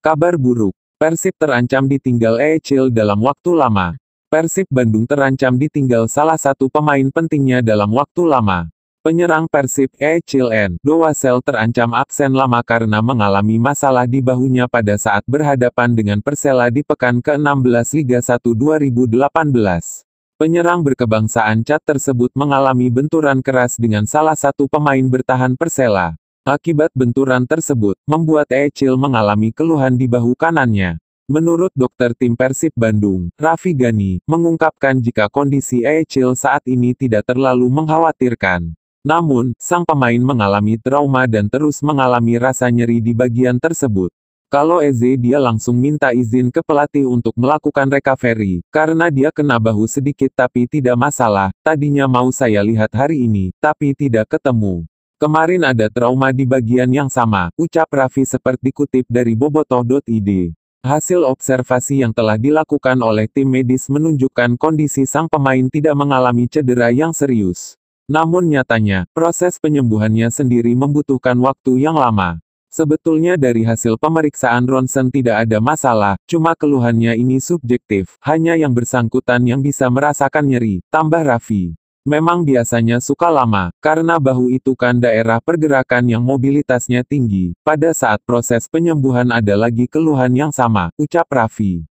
Kabar buruk. Persib terancam ditinggal Ecil dalam waktu lama. Persib Bandung terancam ditinggal salah satu pemain pentingnya dalam waktu lama. Penyerang Persib Ecil N. Sel terancam absen lama karena mengalami masalah di bahunya pada saat berhadapan dengan Persela di pekan ke-16 Liga 1 2018. Penyerang berkebangsaan Cat tersebut mengalami benturan keras dengan salah satu pemain bertahan Persela. Akibat benturan tersebut, membuat Ecil mengalami keluhan di bahu kanannya. Menurut dokter tim Persib Bandung, Raffi Gani, mengungkapkan jika kondisi Ecil saat ini tidak terlalu mengkhawatirkan. Namun, sang pemain mengalami trauma dan terus mengalami rasa nyeri di bagian tersebut. Kalau Eze dia langsung minta izin ke pelatih untuk melakukan recovery, karena dia kena bahu sedikit tapi tidak masalah, tadinya mau saya lihat hari ini, tapi tidak ketemu. Kemarin ada trauma di bagian yang sama, ucap Raffi seperti kutip dari bobotoh.id. Hasil observasi yang telah dilakukan oleh tim medis menunjukkan kondisi sang pemain tidak mengalami cedera yang serius. Namun nyatanya, proses penyembuhannya sendiri membutuhkan waktu yang lama. Sebetulnya dari hasil pemeriksaan ronsen tidak ada masalah, cuma keluhannya ini subjektif, hanya yang bersangkutan yang bisa merasakan nyeri, tambah Raffi. Memang biasanya suka lama, karena bahu itu kan daerah pergerakan yang mobilitasnya tinggi. Pada saat proses penyembuhan ada lagi keluhan yang sama, ucap Raffi.